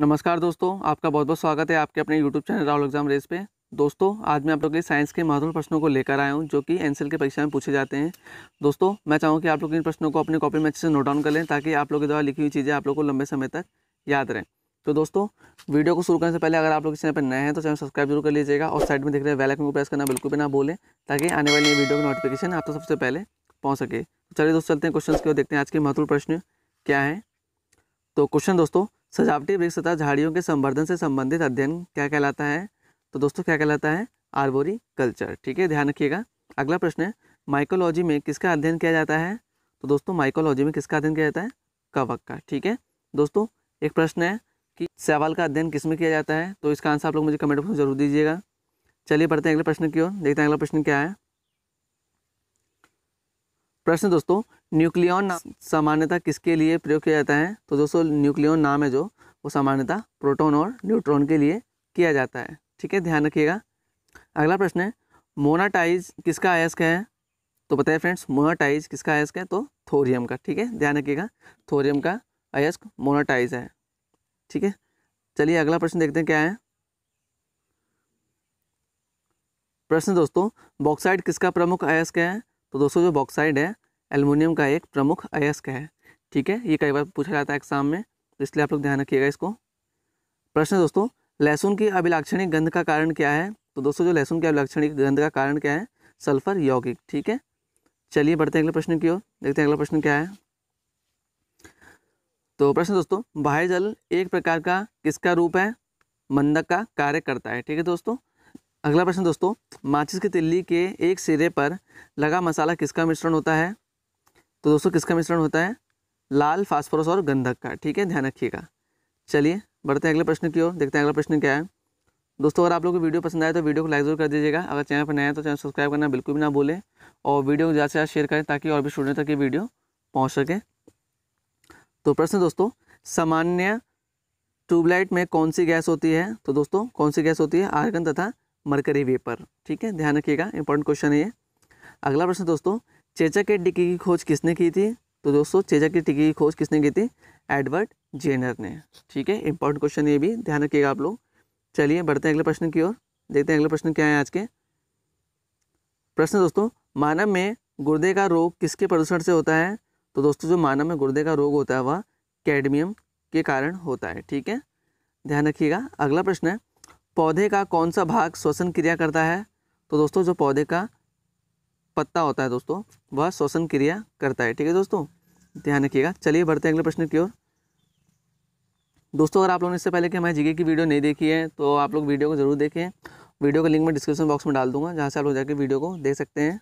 नमस्कार दोस्तों आपका बहुत बहुत स्वागत है आपके अपने YouTube channel Rahul exam race पे दोस्तों आज मैं आप लोग के साइंस के महत्वपूर्ण प्रश्नों को लेकर आया हूँ जो कि एन की परीक्षा में पूछे जाते हैं दोस्तों मैं चाहूँ कि आप लोग इन प्रश्नों को अपने कॉपी में अच्छे से नोट डाउन कर लें ताकि आप लोगों के द्वारा लिखी हुई चीज़ें आप लोग को लंबे समय तक याद रहें तो दोस्तों वीडियो को शुरू करने से पहले अगर आप लोग इस चैनल पर नए हैं तो चैनल सब्सक्राइब जरूर कर लीजिएगा और साइड में दिख रहे वेलाइकन को प्रेस करना बिल्कुल भी ना बोलें ताकि आने वाली वीडियो की नोटिफिकेशन आप सबसे पहले पहुँच सके तो चलिए दोस्तों चलते हैं क्वेश्चन की ओर देखते हैं आज के महत्वपूर्ण प्रश्न क्या है तो क्वेश्चन दोस्तों सजावटी वृक्ष तथा झाड़ियों के संवर्धन से संबंधित अध्ययन क्या कहलाता है तो दोस्तों क्या कहलाता है आर्बोरी कल्चर ठीक है ध्यान रखिएगा अगला प्रश्न है माइकोलॉजी में किसका अध्ययन किया जाता है तो दोस्तों माइकोलॉजी में किसका अध्ययन किया जाता है कवक का ठीक है दोस्तों एक प्रश्न है कि सवाल का अध्ययन किस में किया जाता है तो इसका आंसर आप लोग मुझे कमेंट बॉक्स में जरूर दीजिएगा चलिए पढ़ते हैं अगले प्रश्न की ओर देखते हैं अगला प्रश्न क्या है प्रश्न दोस्तों न्यूक्लियन सामान्यतः किसके लिए प्रयोग किया जाता है तो दोस्तों न्यूक्लियन नाम है जो वो सामान्यतः प्रोटोन और न्यूट्रॉन के लिए किया जाता है ठीक है ध्यान रखिएगा अगला प्रश्न है मोनाटाइज किसका अयस्क है तो बताइए फ्रेंड्स मोनाटाइज किसका आयस्क है तो थोरियम का ठीक है ध्यान रखिएगा थोरियम का अयस्क मोनाटाइज है ठीक है चलिए अगला प्रश्न देखते हैं क्या है प्रश्न दोस्तों बॉक्साइड किसका प्रमुख अयस्क है तो दोस्तों जो बॉक्साइड है एलमिनियम का एक प्रमुख अयस्क है ठीक है ये कई बार पूछा जाता है एग्जाम में तो इसलिए आप लोग ध्यान रखिएगा इसको प्रश्न दोस्तों लहसुन की अभिलाक्षणिक गंध का कारण क्या है तो दोस्तों जो लहसुन की अभिलाक्षणिक गंध का कारण क्या है सल्फर यौगिक ठीक है चलिए बढ़ते हैं अगले प्रश्न की ओर देखते हैं अगला प्रश्न क्या है तो प्रश्न दोस्तों बाह्य जल एक प्रकार का किसका रूप है मंदक का कार्य करता है ठीक है दोस्तों अगला प्रश्न दोस्तों माचिस की तिल्ली के एक सिरे पर लगा मसाला किसका मिश्रण होता है तो दोस्तों किसका मिश्रण होता है लाल फास्फोरस और गंधक का ठीक है ध्यान रखिएगा चलिए बढ़ते हैं अगले प्रश्न की ओर देखते हैं अगला प्रश्न क्या है दोस्तों अगर आप लोग को वीडियो पसंद आए तो वीडियो को लाइक जरूर कर दीजिएगा अगर चैनल पर नया है तो चैनल सब्सक्राइब करना बिल्कुल भी ना भूलें और वीडियो को ज़्यादा से ज़्यादा शेयर करें ताकि और भी स्टूडेंट तक ये वीडियो पहुँच सके तो प्रश्न दोस्तों सामान्य ट्यूबलाइट में कौन सी गैस होती है तो दोस्तों कौन सी गैस होती है आर्गन तथा मरकरी वेपर ठीक है ध्यान रखिएगा इंपॉर्टेंट क्वेश्चन है ये अगला प्रश्न दोस्तों चेचक के टिक्की की खोज किसने की थी तो दोस्तों चेचक की टिक्की की खोज किसने की थी एडवर्ड जेनर ने ठीक है इंपॉर्टेंट क्वेश्चन ये भी ध्यान रखिएगा आप लोग चलिए बढ़ते हैं अगले प्रश्न की ओर देखते हैं अगला प्रश्न क्या है आज के प्रश्न दोस्तों मानव में गुर्दे का रोग किसके प्रदूषण से होता है तो दोस्तों जो मानव में गुर्दे का रोग होता है वह कैडमियम के कारण होता है ठीक है ध्यान रखिएगा अगला प्रश्न है पौधे का कौन सा भाग श्वसन क्रिया करता है तो दोस्तों जो पौधे का पत्ता होता है दोस्तों वह श्वसन क्रिया करता है ठीक है दोस्तों ध्यान रखिएगा चलिए बढ़ते हैं अगले प्रश्न की ओर दोस्तों अगर आप लोगों ने इससे पहले कि हमारे जीके की वीडियो नहीं देखी है तो आप लोग वीडियो को ज़रूर देखें वीडियो का लिंक मैं डिस्क्रिप्शन बॉक्स में डाल दूंगा जहाँ से आप लोग जाकर वीडियो को देख सकते हैं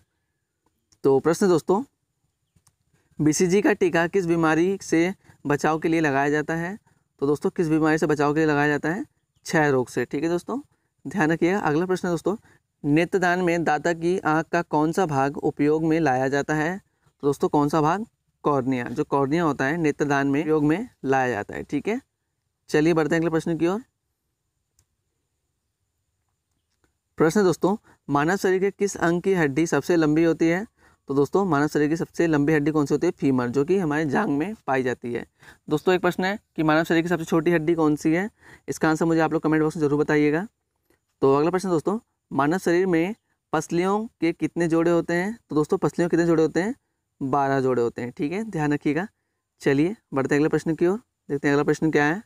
तो प्रश्न दोस्तों बीसीजी का टीका किस बीमारी से बचाव के लिए लगाया जाता है तो दोस्तों किस बीमारी से बचाव के लिए लगाया जाता है क्षय रोग से ठीक है दोस्तों ध्यान रखिएगा अगला प्रश्न दोस्तों नेत्रदान में दाता की आँख का कौन सा भाग उपयोग में लाया जाता है तो दोस्तों कौन सा भाग कॉर्निया जो कॉर्निया होता है नेत्रदान में उपयोग में लाया जाता है ठीक है चलिए बढ़ते हैं अगले प्रश्न की ओर प्रश्न दोस्तों मानव शरीर के किस अंग की हड्डी सबसे लंबी होती है तो दोस्तों मानव शरीर की सबसे लंबी हड्डी कौन सी होती है फीमर जो कि हमारे जांग में पाई जाती है दोस्तों एक प्रश्न है कि मानव शरीर की सबसे छोटी हड्डी कौन सी है इसका आंसर मुझे आप लोग कमेंट बॉक्स में जरूर बताइएगा तो अगला प्रश्न दोस्तों मानव शरीर में पसलियों के कितने जोड़े होते हैं तो दोस्तों पसलियों कितने जोड़े होते हैं बारह जोड़े होते हैं ठीक है ध्यान रखिएगा चलिए बढ़ते अगले प्रश्न की ओर देखते हैं अगला प्रश्न क्या है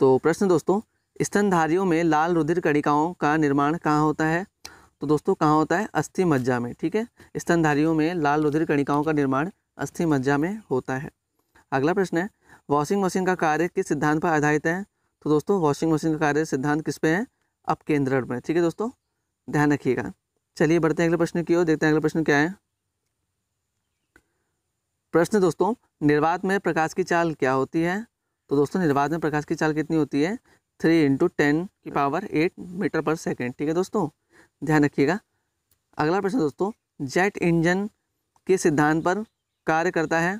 तो प्रश्न दोस्तों स्तनधारियों में लाल रुधिर कणिकाओं का निर्माण कहाँ होता है तो दोस्तों कहाँ होता है अस्थि मज्जा में ठीक है स्तनधारियों में लाल रुधिर कणिकाओं का निर्माण अस्थि मज्जा में होता है अगला प्रश्न है वॉशिंग मशीन का कार्य किस सिद्धांत पर आधारित है तो दोस्तों वॉशिंग मशीन का कार्य सिद्धांत किस पे है अपकेंद्रण में ठीक है दोस्तों ध्यान रखिएगा चलिए बढ़ते हैं अगले प्रश्न की ओर देखते हैं अगला प्रश्न क्या है प्रश्न दोस्तों निर्वात में प्रकाश की चाल क्या होती है तो दोस्तों निर्वात में प्रकाश की चाल कितनी होती है थ्री इंटू टेन की power eight metre per second ठीक है दोस्तों ध्यान रखिएगा अगला प्रश्न दोस्तों जेट इंजन के सिद्धांत पर कार्य करता है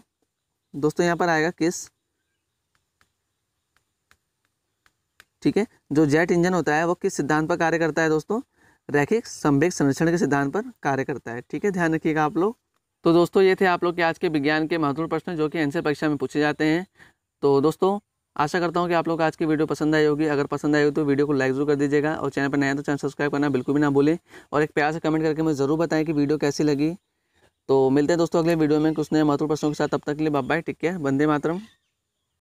दोस्तों यहाँ पर आएगा किस ठीक है जो जेट इंजन होता है वो किस सिद्धांत पर कार्य करता है दोस्तों रैखिक संवेग संरक्षण के सिद्धांत पर कार्य करता है ठीक है ध्यान रखिएगा आप लोग तो दोस्तों ये थे आप लोग के आज के विज्ञान के महत्वपूर्ण प्रश्न जो कि एनसीआर परीक्षा में पूछे जाते हैं तो दोस्तों आशा करता हूँ कि आप लोग आज की वीडियो पसंद आई होगी अगर पसंद आई हो तो वीडियो को लाइक जरूर कर दीजिएगा और चैनल पर नया तो चैनल सब्सक्राइब करना बिल्कुल भी ना भूलें और एक प्यार से कमेंट करके मुझे ज़रूर बताएं कि वीडियो कैसी लगी तो मिलते हैं दोस्तों अगले वीडियो में कुछ नए महत्वपूर्ण प्रश्नों के साथ तब तक के लिए बाय टेक केयर बंदे मातरम